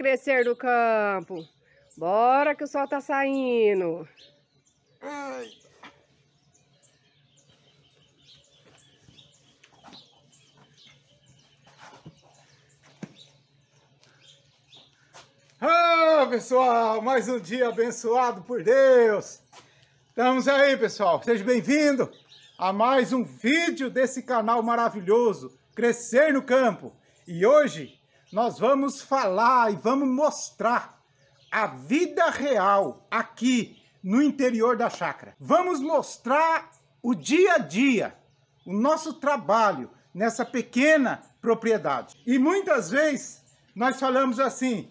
crescer do campo. Bora que o sol tá saindo. Ai. Ah, pessoal, mais um dia abençoado por Deus. Estamos aí, pessoal. Seja bem-vindo a mais um vídeo desse canal maravilhoso, Crescer no Campo. E hoje nós vamos falar e vamos mostrar a vida real aqui no interior da chácara. Vamos mostrar o dia a dia, o nosso trabalho nessa pequena propriedade. E muitas vezes nós falamos assim: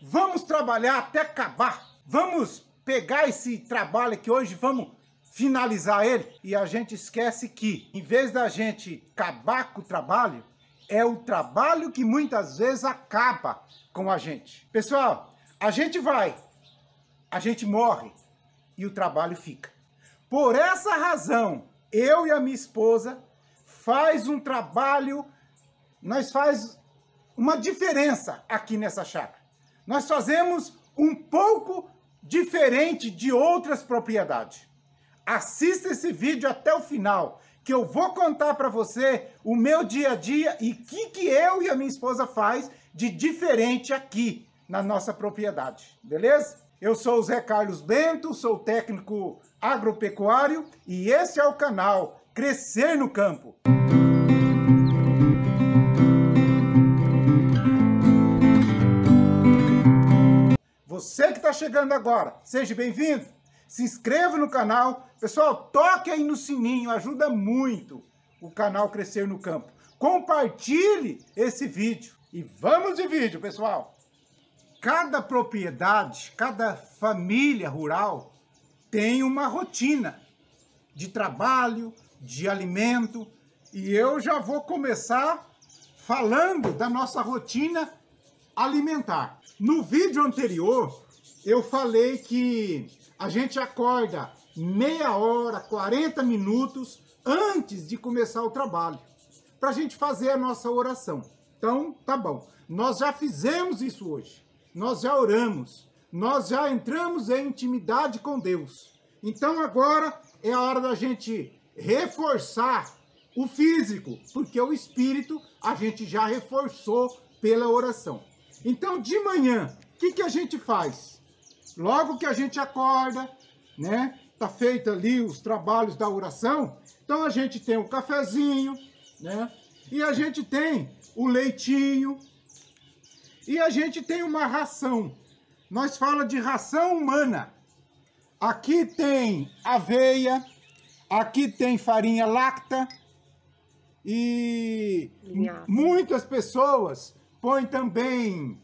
vamos trabalhar até acabar, vamos pegar esse trabalho que hoje vamos finalizar ele e a gente esquece que em vez da gente acabar com o trabalho, é o trabalho que muitas vezes acaba com a gente. Pessoal, a gente vai, a gente morre e o trabalho fica. Por essa razão, eu e a minha esposa faz um trabalho, nós faz uma diferença aqui nessa chácara. Nós fazemos um pouco diferente de outras propriedades. Assista esse vídeo até o final que eu vou contar para você o meu dia a dia e o que, que eu e a minha esposa faz de diferente aqui na nossa propriedade, beleza? Eu sou o Zé Carlos Bento, sou técnico agropecuário e esse é o canal Crescer no Campo. Você que está chegando agora, seja bem-vindo! se inscreva no canal. Pessoal, toque aí no sininho, ajuda muito o canal crescer no campo. Compartilhe esse vídeo e vamos de vídeo, pessoal. Cada propriedade, cada família rural tem uma rotina de trabalho, de alimento, e eu já vou começar falando da nossa rotina alimentar. No vídeo anterior, eu falei que a gente acorda meia hora, 40 minutos antes de começar o trabalho, para a gente fazer a nossa oração. Então, tá bom. Nós já fizemos isso hoje. Nós já oramos. Nós já entramos em intimidade com Deus. Então agora é a hora da gente reforçar o físico, porque o espírito a gente já reforçou pela oração. Então, de manhã, o que, que a gente faz? Logo que a gente acorda, né? Tá feita ali os trabalhos da oração, então a gente tem o cafezinho, né? E a gente tem o leitinho e a gente tem uma ração. Nós fala de ração humana. Aqui tem aveia, aqui tem farinha lacta e Minha. muitas pessoas põem também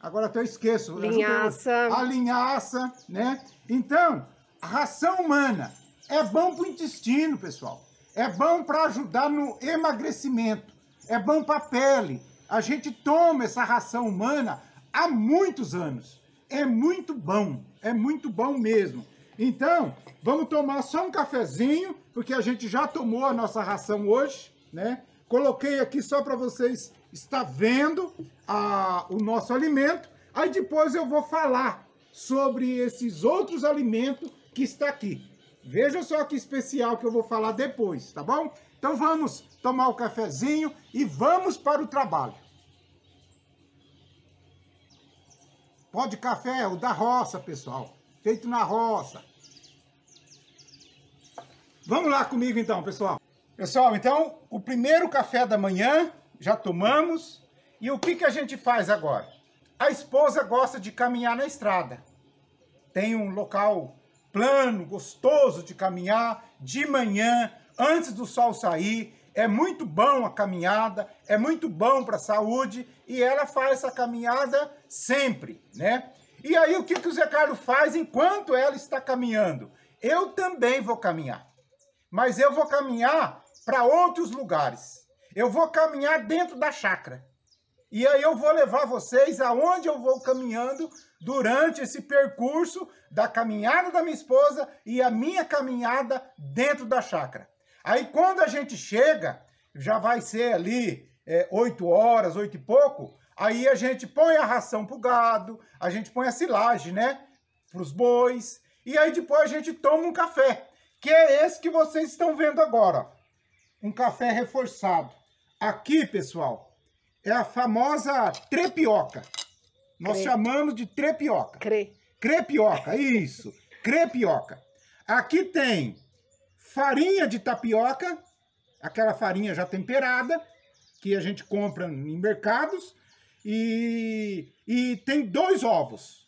Agora até eu esqueço. Linhaça. A linhaça, né? Então, a ração humana é bom para o intestino, pessoal. É bom para ajudar no emagrecimento. É bom para a pele. A gente toma essa ração humana há muitos anos. É muito bom. É muito bom mesmo. Então, vamos tomar só um cafezinho, porque a gente já tomou a nossa ração hoje, né? Coloquei aqui só para vocês estar vendo a, o nosso alimento. Aí depois eu vou falar sobre esses outros alimentos que está aqui. Veja só que especial que eu vou falar depois, tá bom? Então vamos tomar o um cafezinho e vamos para o trabalho. Pó de café, o da roça, pessoal. Feito na roça. Vamos lá comigo então, pessoal. Pessoal, então, o primeiro café da manhã já tomamos. E o que, que a gente faz agora? A esposa gosta de caminhar na estrada. Tem um local plano, gostoso de caminhar, de manhã, antes do sol sair. É muito bom a caminhada, é muito bom para a saúde e ela faz essa caminhada sempre, né? E aí o que, que o Zé Carlos faz enquanto ela está caminhando? Eu também vou caminhar, mas eu vou caminhar para outros lugares. Eu vou caminhar dentro da chácara. E aí eu vou levar vocês aonde eu vou caminhando durante esse percurso da caminhada da minha esposa e a minha caminhada dentro da chácara. Aí quando a gente chega, já vai ser ali é, 8 horas, 8 e pouco, aí a gente põe a ração pro gado, a gente põe a silagem, né? Pros bois. E aí depois a gente toma um café, que é esse que vocês estão vendo agora. Um café reforçado. Aqui, pessoal, é a famosa trepioca. Nós chamamos de trepioca. Crepioca, Crepioca, isso. Crepioca. Aqui tem farinha de tapioca, aquela farinha já temperada, que a gente compra em mercados, e, e tem dois ovos.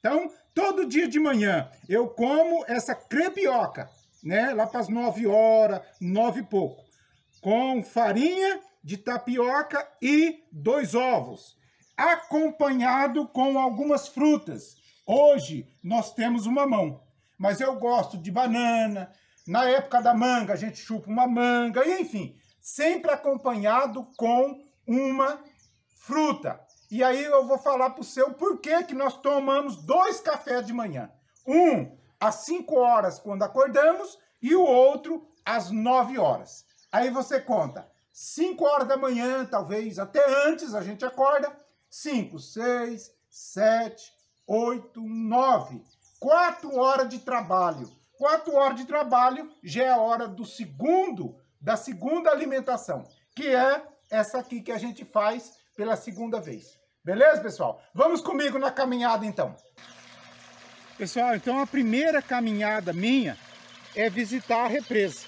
Então, todo dia de manhã eu como essa crepioca, né? Lá para as nove horas, nove e pouco, com farinha de tapioca e dois ovos, acompanhado com algumas frutas. Hoje nós temos uma mão, mas eu gosto de banana. Na época da manga, a gente chupa uma manga, enfim, sempre acompanhado com uma fruta. E aí eu vou falar para o seu porquê que nós tomamos dois cafés de manhã. Um às 5 horas, quando acordamos, e o outro às 9 horas. Aí você conta 5 horas da manhã, talvez até antes, a gente acorda. 5, 6, 7, 8, 9. 4 horas de trabalho. 4 horas de trabalho já é a hora do segundo, da segunda alimentação, que é essa aqui que a gente faz pela segunda vez. Beleza, pessoal? Vamos comigo na caminhada então. Pessoal, então a primeira caminhada minha é visitar a represa.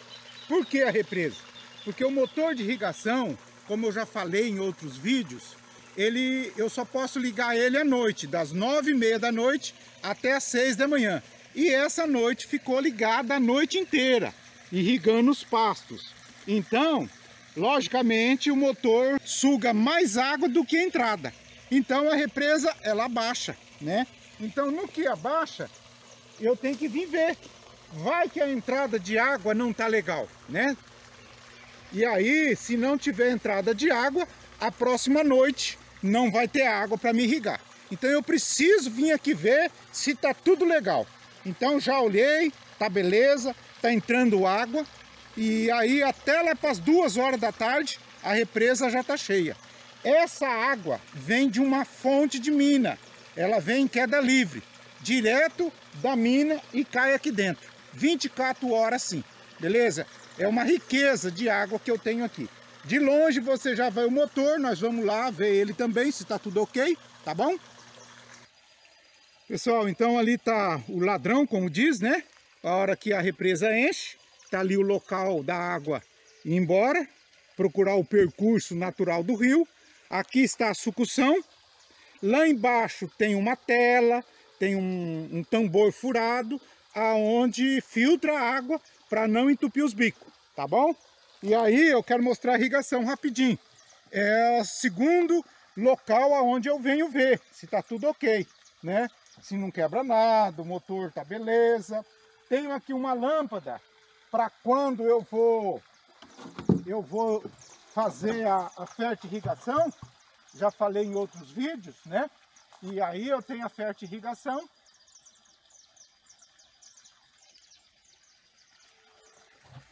Por que a represa? Porque o motor de irrigação, como eu já falei em outros vídeos, ele, eu só posso ligar ele à noite, das nove e meia da noite até as seis da manhã. E essa noite ficou ligada a noite inteira, irrigando os pastos. Então, logicamente, o motor suga mais água do que a entrada. Então a represa, ela abaixa, né? Então, no que abaixa, eu tenho que vir ver. Vai que a entrada de água não tá legal, né? E aí, se não tiver entrada de água, a próxima noite não vai ter água para me irrigar. Então eu preciso vir aqui ver se tá tudo legal. Então já olhei, tá beleza, tá entrando água. E aí até lá para as duas horas da tarde a represa já tá cheia. Essa água vem de uma fonte de mina. Ela vem em queda livre, direto da mina e cai aqui dentro. 24 horas sim, beleza? É uma riqueza de água que eu tenho aqui. De longe você já vê o motor, nós vamos lá ver ele também, se está tudo ok, tá bom? Pessoal, então ali está o ladrão, como diz, né? A hora que a represa enche, tá ali o local da água ir embora, procurar o percurso natural do rio. Aqui está a sucção. Lá embaixo tem uma tela, tem um, um tambor furado, aonde filtra a água para não entupir os bicos, tá bom? E aí eu quero mostrar a irrigação rapidinho. É o segundo local aonde eu venho ver se tá tudo ok, né? Se não quebra nada, o motor tá beleza. Tenho aqui uma lâmpada para quando eu vou eu vou fazer a, a irrigação. Já falei em outros vídeos, né? E aí eu tenho a irrigação.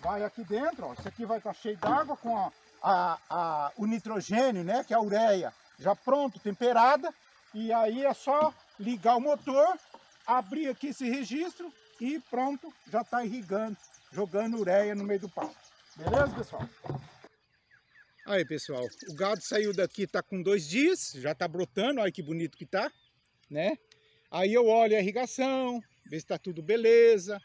vai aqui dentro, ó, isso aqui vai estar tá cheio d'água com a, a, a, o nitrogênio, né, que é a ureia, já pronto, temperada, e aí é só ligar o motor, abrir aqui esse registro e pronto, já está irrigando, jogando ureia no meio do pau. Beleza, pessoal? Aí, pessoal, o gado saiu daqui, está com dois dias, já está brotando, olha que bonito que tá, né? Aí eu olho a irrigação, ver se está tudo beleza,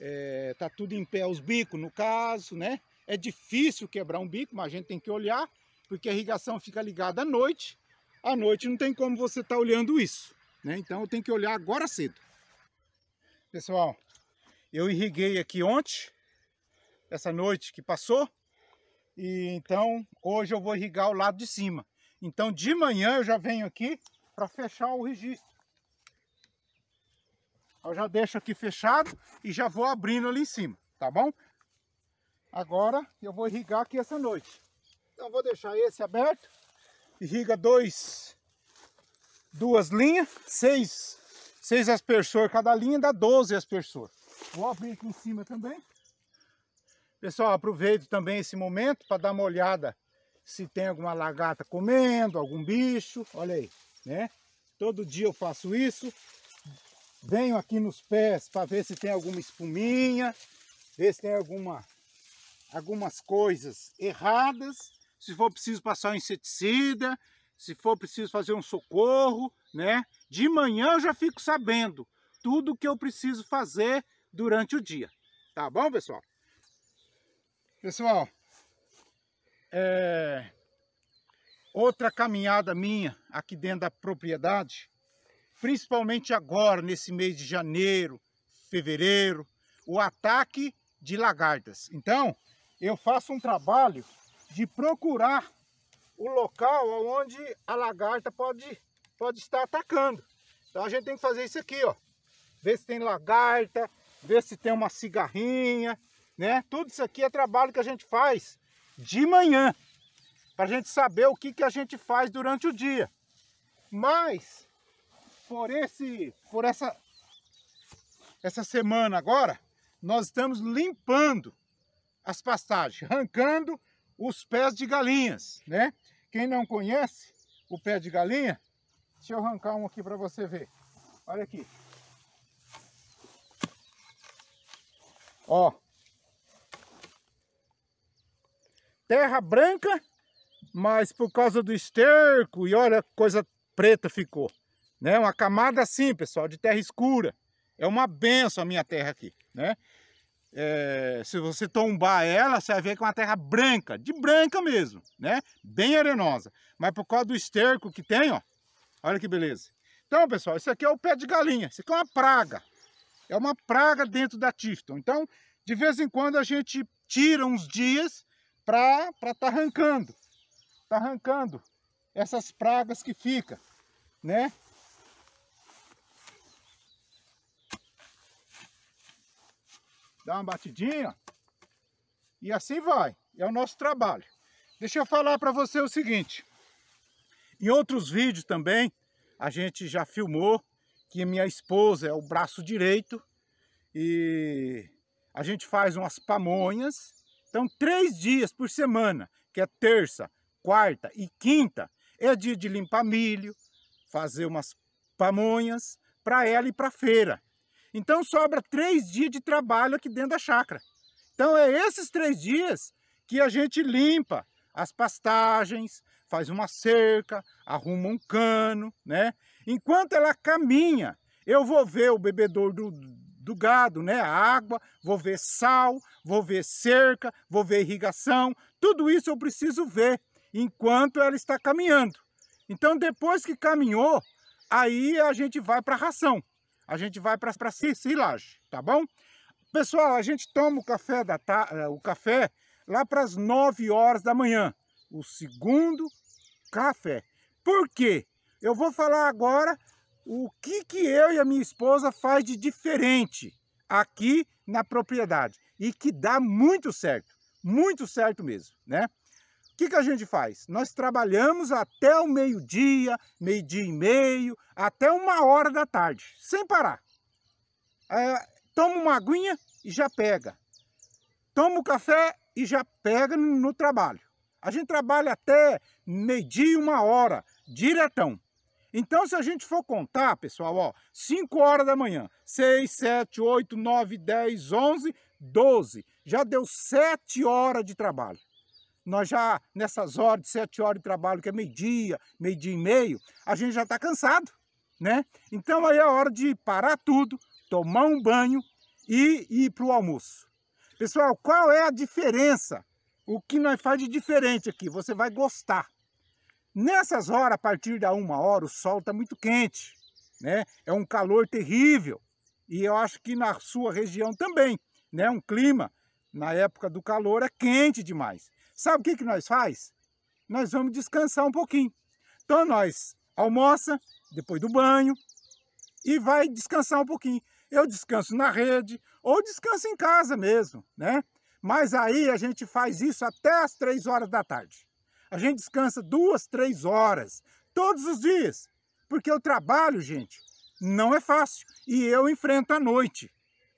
é, tá tudo em pé, os bicos no caso, né? É difícil quebrar um bico, mas a gente tem que olhar, porque a irrigação fica ligada à noite. À noite não tem como você estar tá olhando isso, né? Então eu tenho que olhar agora cedo. Pessoal, eu irriguei aqui ontem, essa noite que passou, e então hoje eu vou irrigar o lado de cima. Então de manhã eu já venho aqui para fechar o registro. Eu já deixo aqui fechado e já vou abrindo ali em cima, tá bom? Agora eu vou irrigar aqui essa noite. Então vou deixar esse aberto. Irriga dois, duas linhas, seis, seis aspersor cada linha, dá 12 aspersor. Vou abrir aqui em cima também. Pessoal, aproveito também esse momento para dar uma olhada se tem alguma lagarta comendo, algum bicho, olha aí, né? Todo dia eu faço isso, venho aqui nos pés para ver se tem alguma espuminha, ver se tem alguma, algumas coisas erradas, se for preciso passar um inseticida, se for preciso fazer um socorro, né? De manhã eu já fico sabendo tudo que eu preciso fazer durante o dia. Tá bom, pessoal? Pessoal, é... outra caminhada minha aqui dentro da propriedade principalmente agora, nesse mês de janeiro, fevereiro, o ataque de lagartas. Então, eu faço um trabalho de procurar o local onde a lagarta pode, pode estar atacando. Então a gente tem que fazer isso aqui, ó. Ver se tem lagarta, ver se tem uma cigarrinha, né? Tudo isso aqui é trabalho que a gente faz de manhã, para a gente saber o que, que a gente faz durante o dia. Mas por esse, por essa, essa semana agora, nós estamos limpando as pastagens, arrancando os pés de galinhas, né? Quem não conhece o pé de galinha, deixa eu arrancar um aqui para você ver. Olha aqui. Ó. Terra branca, mas por causa do esterco, e olha, coisa preta ficou. Né? Uma camada assim, pessoal, de terra escura. É uma benção a minha terra aqui, né? É, se você tombar ela, você vai ver que é uma terra branca, de branca mesmo, né? Bem arenosa. Mas por causa do esterco que tem, ó, olha que beleza. Então, pessoal, isso aqui é o pé de galinha. Isso aqui é uma praga. É uma praga dentro da Tifton. Então, de vez em quando a gente tira uns dias para estar tá arrancando. Tá arrancando essas pragas que fica, né? dá uma batidinha e assim vai, é o nosso trabalho. Deixa eu falar para você o seguinte, em outros vídeos também a gente já filmou que minha esposa é o braço direito e a gente faz umas pamonhas, então três dias por semana, que é terça, quarta e quinta, é dia de limpar milho, fazer umas pamonhas para ela e para feira. Então sobra três dias de trabalho aqui dentro da chácara. Então é esses três dias que a gente limpa as pastagens, faz uma cerca, arruma um cano, né? Enquanto ela caminha, eu vou ver o bebedor do, do gado, né? A água, vou ver sal, vou ver cerca, vou ver irrigação. Tudo isso eu preciso ver enquanto ela está caminhando. Então depois que caminhou, aí a gente vai para a ração a gente vai para Silage, tá bom? Pessoal, a gente toma o café, da ta... Eh, o café lá para as 9 horas da manhã. O segundo café. Por quê? Eu vou falar agora o que, que eu e a minha esposa faz de diferente aqui na propriedade. E que dá muito certo. Muito certo mesmo, né? que, que a gente faz? Nós trabalhamos até o meio-dia, meio-dia e meio, até uma hora da tarde, sem parar. É, toma uma aguinha e já pega. Toma o um café e já pega no, no trabalho. A gente trabalha até meio-dia e uma hora, diretão. Então, se a gente for contar, pessoal, ó, 5 horas da manhã, 6, 7, 8, 9, 10, 11, 12. Já deu 7 horas de trabalho nós já, nessas horas, de sete horas de trabalho, que é meio-dia, meio-dia e meio, a gente já está cansado, né? Então aí é hora de parar tudo, tomar um banho e ir para o almoço. Pessoal, qual é a diferença? O que nós faz de diferente aqui? Você vai gostar. Nessas horas, a partir da uma hora, o sol está muito quente, né? É um calor terrível. E eu acho que na sua região também, né? Um clima, na época do calor, é quente demais. Sabe o que, que nós faz? Nós vamos descansar um pouquinho. Então nós almoça, depois do banho, e vai descansar um pouquinho. Eu descanso na rede ou descanso em casa mesmo, né? Mas aí a gente faz isso até as três horas da tarde. A gente descansa duas, três horas, todos os dias. Porque o trabalho, gente, não é fácil. E eu enfrento a noite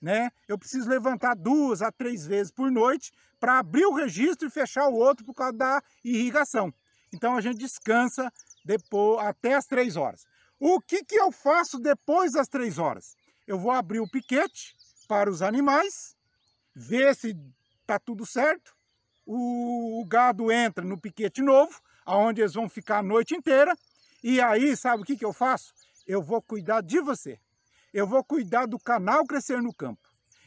né? Eu preciso levantar duas a três vezes por noite para abrir o registro e fechar o outro por causa da irrigação. Então a gente descansa depois até as três horas. O que, que eu faço depois das três horas? Eu vou abrir o piquete para os animais, ver se tá tudo certo. O, o gado entra no piquete novo, aonde eles vão ficar a noite inteira. E aí, sabe o que, que eu faço? Eu vou cuidar de você. Eu vou cuidar do canal Crescer no Campo.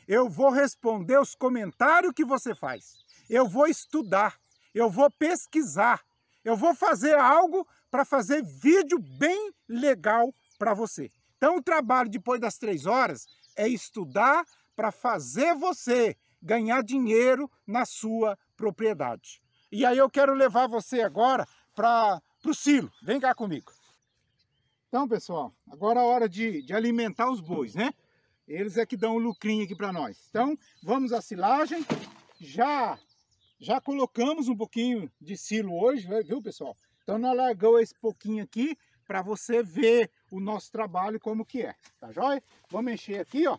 Eu vou responder os comentários que você faz. Eu vou estudar. Eu vou pesquisar. Eu vou fazer algo para fazer vídeo bem legal para você. Então, o trabalho depois das três horas é estudar para fazer você ganhar dinheiro na sua propriedade. E aí eu quero levar você agora para o silo. Vem cá comigo. Então, pessoal, agora é a hora de, de alimentar os bois, né? Eles é que dão o um lucrinho aqui para nós. Então, vamos à silagem. Já, já colocamos um pouquinho de silo hoje, né, viu, pessoal? Então, nós largamos esse pouquinho aqui para você ver o nosso trabalho como que é, tá joia? Vamos encher aqui, ó.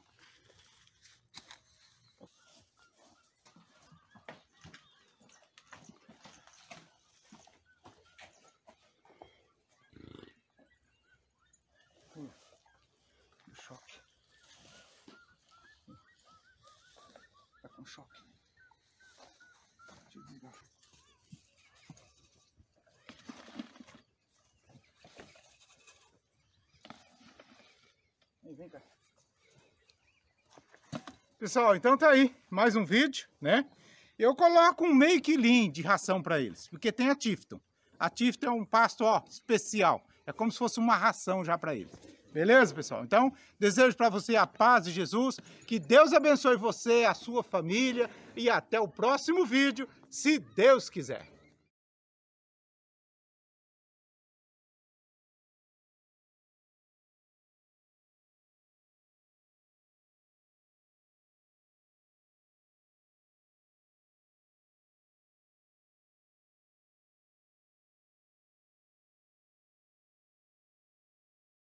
um choque. Deixa eu Vem, cá. Pessoal, então tá aí mais um vídeo, né? Eu coloco um meio lindo de ração para eles, porque tem a Tifton. A Tifton é um pasto ó, especial, é como se fosse uma ração já para eles. Beleza, pessoal? Então, desejo para você a paz de Jesus, que Deus abençoe você, a sua família e até o próximo vídeo, se Deus quiser.